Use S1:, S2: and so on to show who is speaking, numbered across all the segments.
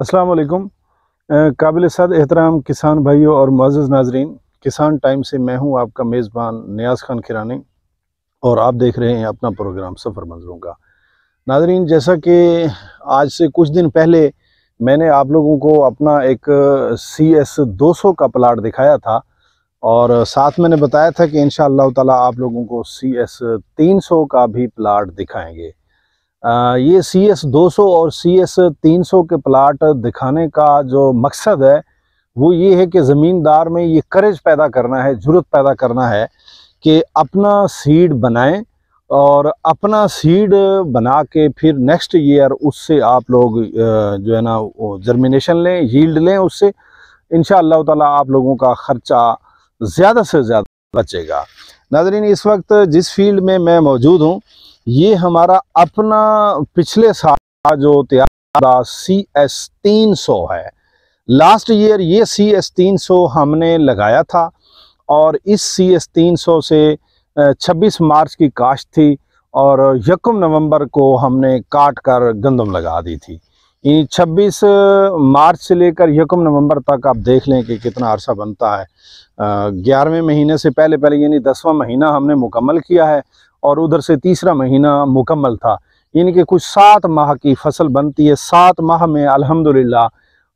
S1: असलकम काबिल सद एहतराम किसान भाइयों और मज़ नाजरीन किसान टाइम से मैं हूं आपका मेज़बान नियाज़ खान खिरानी और आप देख रहे हैं अपना प्रोग्राम सफ़र मंजरों का नाजरीन जैसा कि आज से कुछ दिन पहले मैंने आप लोगों को अपना एक सी एस दो सौ का प्लाट दिखाया था और साथ मैंने बताया था कि इन ताला आप लोगों को सी एस तीन सौ का भी प्लाट दिखाएँगे ये सी एस दो सौ और सी एस तीन सौ के प्लाट दिखाने का जो मकसद है वो ये है कि ज़मींदार में ये करेज पैदा करना है जरूरत पैदा करना है कि अपना सीड बनाएं और अपना सीड बना के फिर नेक्स्ट ईयर उससे आप लोग जो है ना जर्मिनेशन लें यील्ड लें उससे इन ताला आप लोगों का ख़र्चा ज़्यादा से ज़्यादा बचेगा नाजरीन इस वक्त जिस फील्ड में मैं मौजूद हूँ ये हमारा अपना पिछले साल जो त्यार सी एस तीन सौ है लास्ट ईयर ये सी एस तीन सौ हमने लगाया था और इस सी एस तीन सौ से छब्बीस मार्च की काश्त थी और यकम नवंबर को हमने काट कर गंदम लगा दी थी इन 26 मार्च से लेकर यकम नवंबर तक आप देख लें कि कितना अरसा बनता है ग्यारहवें महीने से पहले पहले यानी दसवां महीना हमने मुकम्मल किया है और उधर से तीसरा महीना मुकम्मल था यानी कि कुछ सात माह की फसल बनती है सात माह में अल्हम्दुलिल्लाह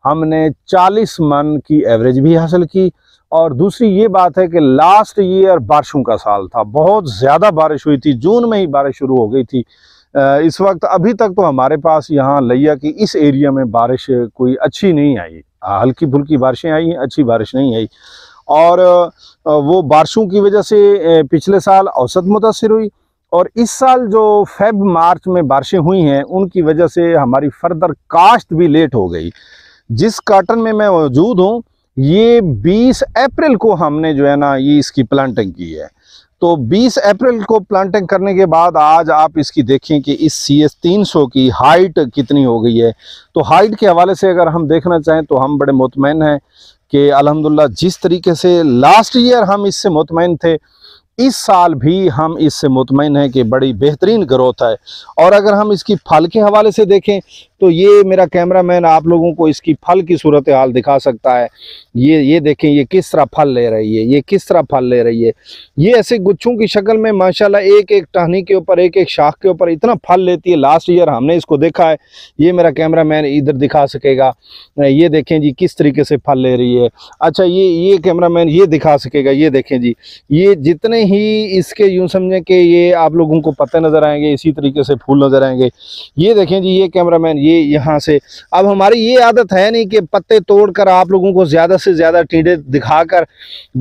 S1: हमने 40 मन की एवरेज भी हासिल की और दूसरी ये बात है कि लास्ट ईयर बारिशों का साल था बहुत ज़्यादा बारिश हुई थी जून में ही बारिश शुरू हो गई थी इस वक्त अभी तक तो हमारे पास यहाँ लिया की इस एरिया में बारिश कोई अच्छी नहीं आई हल्की फुल्की बारिशें आई हैं अच्छी बारिश नहीं आई और वो बारिशों की वजह से पिछले साल औसत मुतासर हुई और इस साल जो फेब मार्च में बारिशें हुई हैं उनकी वजह से हमारी फर्दर काश्त भी लेट हो गई जिस काटन में मैं मौजूद हूँ ये 20 अप्रैल को हमने जो है ना ये इसकी प्लांटिंग की है तो 20 अप्रैल को प्लांटिंग करने के बाद आज आप इसकी देखें कि इस सी एस तीन की हाइट कितनी हो गई है तो हाइट के हवाले से अगर हम देखना चाहें तो हम बड़े मुतमिन हैं कि अलहमदिल्ला जिस तरीके से लास्ट ईयर हम इससे मुतमिन थे इस साल भी हम इससे मुतमिन हैं कि बड़ी बेहतरीन ग्रोथ है और अगर हम इसकी फल के हवाले से देखें तो ये मेरा कैमरा मैन आप लोगों को इसकी फल की सूरत हाल दिखा सकता है ये ये देखें ये किस तरह फल ले रही है ये किस तरह फल ले रही है ये ऐसे गुच्छों की शक्ल में माशाल्लाह एक एक टहनी के ऊपर एक एक शाख के ऊपर इतना फल लेती है लास्ट ईयर हमने इसको देखा है ये मेरा कैमरा मैन इधर दिखा सकेगा ये देखें जी किस तरीके से फल ले रही है अच्छा ये ये कैमरा मैन ये दिखा सकेगा ये देखें जी ये जितने में ही इसके यूं समझें कि ये आप लोगों को पत्ते नज़र आएंगे इसी तरीके से फूल नज़र आएंगे ये देखें जी ये कैमरामैन ये यहाँ से अब हमारी ये आदत है नहीं कि पत्ते तोड़कर आप लोगों को ज़्यादा से ज़्यादा टीडे दिखाकर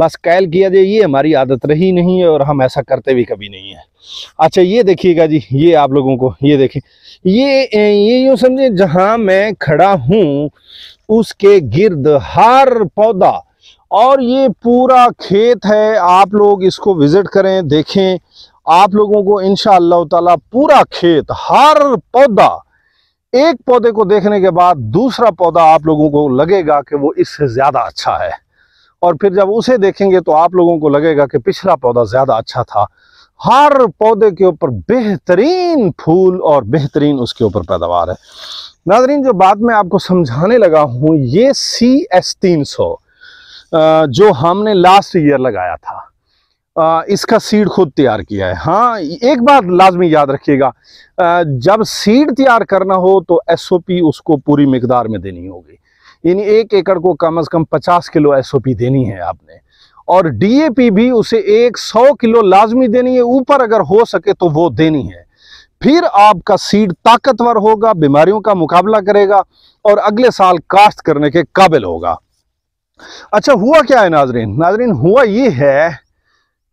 S1: बस कैल किया जाए ये हमारी आदत रही नहीं है और हम ऐसा करते भी कभी नहीं है अच्छा ये देखिएगा जी ये आप लोगों को ये देखें ये ये यूँ समझें जहाँ मैं खड़ा हूँ उसके गिर्द हर पौधा और ये पूरा खेत है आप लोग इसको विज़िट करें देखें आप लोगों को इन ताला पूरा खेत हर पौधा एक पौधे को देखने के बाद दूसरा पौधा आप लोगों को लगेगा कि वो इससे ज़्यादा अच्छा है और फिर जब उसे देखेंगे तो आप लोगों को लगेगा कि पिछला पौधा ज़्यादा अच्छा था हर पौधे के ऊपर बेहतरीन फूल और बेहतरीन उसके ऊपर पैदावार है नाजरीन जो बात मैं आपको समझाने लगा हूँ ये सी एस तीन सौ जो हमने लास्ट ईयर लगाया था इसका सीड खुद तैयार किया है हाँ एक बात लाजमी याद रखिएगा जब सीड तैयार करना हो तो एसओपी उसको पूरी मकदार में देनी होगी यानी एक एकड़ को कम से कम 50 किलो एसओपी देनी है आपने और डीएपी भी उसे एक सौ किलो लाजमी देनी है ऊपर अगर हो सके तो वो देनी है फिर आपका सीड ताकतवर होगा बीमारियों का मुकाबला करेगा और अगले साल काश्त करने के काबिल होगा अच्छा हुआ क्या है नाजरीन नाजरीन हुआ ये है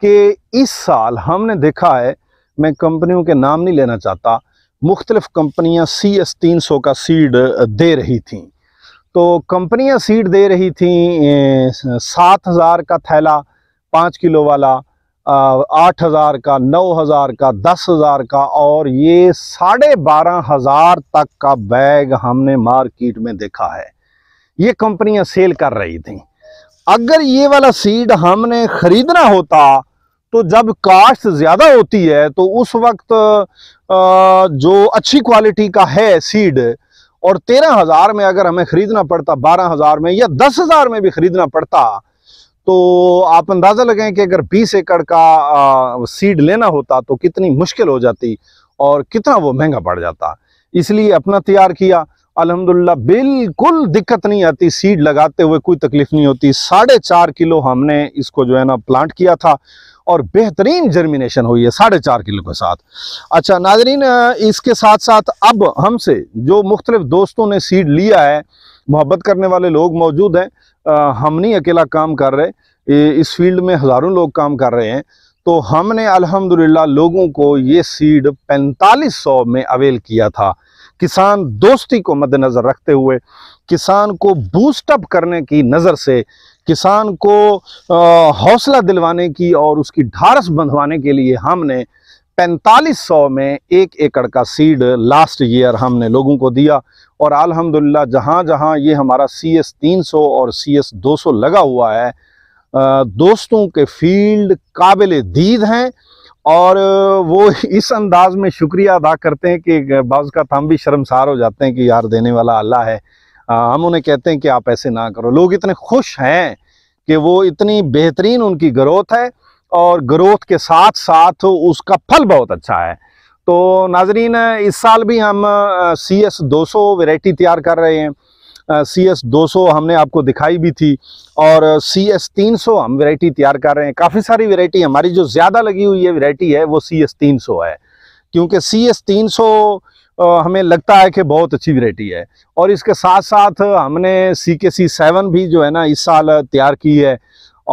S1: कि इस साल हमने देखा है मैं कंपनियों के नाम नहीं लेना चाहता मुख्तलिफ़ कंपनियां सी एस तीन सौ का सीड दे रही थी तो कंपनियां सीड दे रही थी सात हज़ार का थैला पाँच किलो वाला आठ हज़ार का नौ हज़ार का दस हज़ार का और ये साढ़े बारह हज़ार तक का बैग हमने मार्केट में देखा है ये कंपनियां सेल कर रही थी अगर ये वाला सीड हमने खरीदना होता तो जब कास्ट ज़्यादा होती है तो उस वक्त जो अच्छी क्वालिटी का है सीड और तेरह हज़ार में अगर हमें ख़रीदना पड़ता बारह हज़ार में या दस हज़ार में भी ख़रीदना पड़ता तो आप अंदाज़ा लगाएं कि अगर बीस एकड़ का सीड लेना होता तो कितनी मुश्किल हो जाती और कितना वो महंगा पड़ जाता इसलिए अपना तैयार किया अलहमदुल्ला बिल्कुल दिक्कत नहीं आती सीड लगाते हुए कोई तकलीफ नहीं होती साढ़े चार किलो हमने इसको जो है ना प्लांट किया था और बेहतरीन जर्मिनेशन हुई है साढ़े चार किलो के साथ अच्छा नाजरीन इसके साथ साथ अब हमसे जो मुख्तलिफ दोस्तों ने सीड लिया है मोहब्बत करने वाले लोग मौजूद हैं हम नहीं अकेला काम कर रहे इस फील्ड में हज़ारों लोग काम कर रहे हैं तो हमने अल्हम्दुलिल्लाह लोगों को ये सीड 4500 में अवेल किया था किसान दोस्ती को मद्देनज़र रखते हुए किसान को बूस्टअप करने की नज़र से किसान को हौसला दिलवाने की और उसकी ढारस बंधवाने के लिए हमने 4500 में एक एकड़ का सीड लास्ट ईयर हमने लोगों को दिया और अल्हम्दुलिल्लाह जहाँ जहाँ ये हमारा सी एस तीन और सी एस दो लगा हुआ है दोस्तों के फील्ड काबिल दीद हैं और वो इस अंदाज में शुक्रिया अदा करते हैं कि बाज़ का हम भी शर्मसार हो जाते हैं कि यार देने वाला अल्लाह है हम उन्हें कहते हैं कि आप ऐसे ना करो लोग इतने खुश हैं कि वो इतनी बेहतरीन उनकी ग्रोथ है और ग्रोथ के साथ साथ उसका फल बहुत अच्छा है तो नाजरीन इस साल भी हम सी एस दो सौ तैयार कर रहे हैं सी एस दो हमने आपको दिखाई भी थी और सी एस तीन हम वेराइटी तैयार कर रहे हैं काफ़ी सारी वेराइटी हमारी जो ज़्यादा लगी हुई है वेरायटी है वो सी एस तीन है क्योंकि सी एस तीन हमें लगता है कि बहुत अच्छी वैरायटी है और इसके साथ साथ हमने सी के सी सेवन भी जो है ना इस साल तैयार की है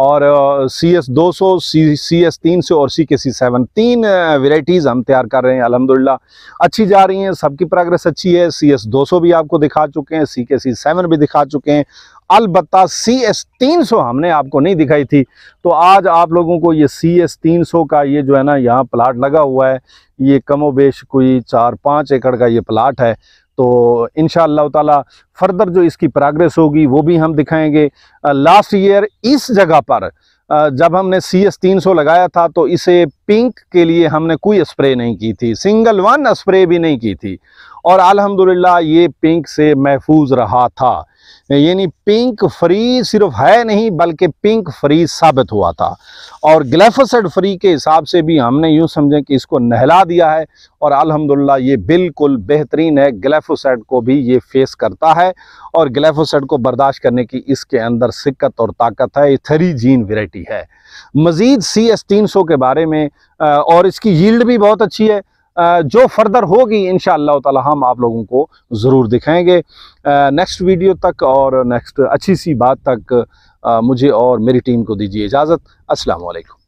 S1: और सी एस दो सौ सी सी एस तीन सौ और सी के सी सेवन तीन वेराइटीज़ हम तैयार कर रहे हैं अलहमदिल्ला अच्छी जा रही हैं सबकी प्रोग्रेस अच्छी है सी एस दो सौ भी आपको दिखा चुके हैं सी के सी सेवन भी दिखा चुके हैं अलबत् सी एस तीन सौ हमने आपको नहीं दिखाई थी तो आज आप लोगों को ये सी एस तीन सौ का ये जो है ना यहाँ प्लाट लगा हुआ है ये कमोबेश कोई चार पाँच एकड़ का ये प्लाट है तो इन ताला फर्दर जो इसकी प्रोग्रेस होगी वो भी हम दिखाएंगे लास्ट ईयर इस जगह पर जब हमने सी एस तीन सौ लगाया था तो इसे पिंक के लिए हमने कोई स्प्रे नहीं की थी सिंगल वन स्प्रे भी नहीं की थी और अलहमदिल्ला ये पिंक से महफूज रहा था यानी पिंक फ्री सिर्फ है नहीं बल्कि पिंक फ्री साबित हुआ था और ग्लेफोसाइड फ्री के हिसाब से भी हमने यूं समझे कि इसको नहला दिया है और अल्हम्दुलिल्लाह ये बिल्कुल बेहतरीन है ग्लेफोसाइड को भी ये फेस करता है और ग्लेफोसाइड को बर्दाश्त करने की इसके अंदर सिक्कत और ताकत है ये थ्री जीन वेराइटी है मज़ीद सी एस तीन सौ के बारे में और इसकी यील्ड भी बहुत अच्छी है जो फर्दर होगी इन ताला हम आप लोगों को ज़रूर दिखाएंगे नेक्स्ट वीडियो तक और नेक्स्ट अच्छी सी बात तक मुझे और मेरी टीम को दीजिए इजाज़त असलकम